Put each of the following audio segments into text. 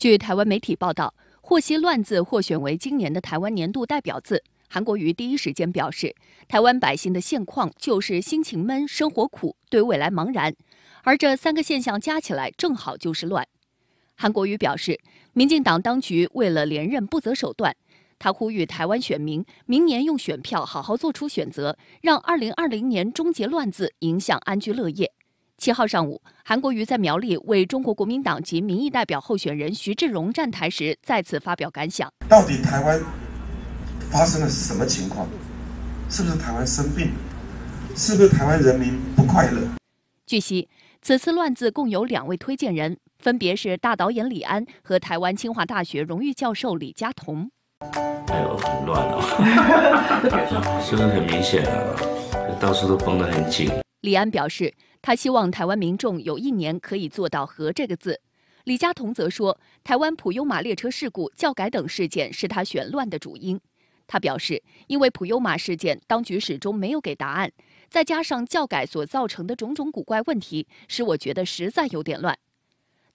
据台湾媒体报道，获“悉“乱”字获选为今年的台湾年度代表字。韩国瑜第一时间表示，台湾百姓的现况就是心情闷、生活苦、对未来茫然，而这三个现象加起来正好就是乱。韩国瑜表示，民进党当局为了连任不择手段，他呼吁台湾选民明年用选票好好做出选择，让2020年终结乱字，影响安居乐业。七号上午，韩国瑜在苗栗为中国国民党及民意代表候选人徐志荣站台时，再次发表感想：“到底台湾发生了什么情况？是不是台湾生病？是不是台湾人民不快乐？”据悉，此次乱子共有两位推荐人，分别是大导演李安和台湾清华大学荣誉教授李佳彤。哎呦，很乱啊！不是很明显啊，到处都绷得很紧。李安表示。他希望台湾民众有一年可以做到“和”这个字。李佳彤则说，台湾普悠马列车事故、教改等事件是他选乱的主因。他表示，因为普悠马事件，当局始终没有给答案，再加上教改所造成的种种古怪问题，使我觉得实在有点乱。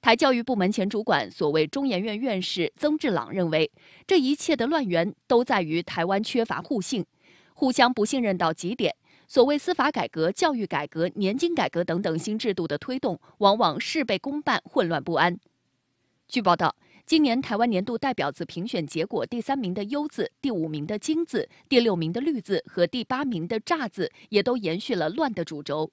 台教育部门前主管、所谓中研院院士曾志朗认为，这一切的乱源都在于台湾缺乏互信，互相不信任到极点。所谓司法改革、教育改革、年金改革等等新制度的推动，往往事倍功半、混乱不安。据报道，今年台湾年度代表字评选结果，第三名的“优”字、第五名的“精”字、第六名的“绿”字和第八名的“炸”字，也都延续了乱的主轴。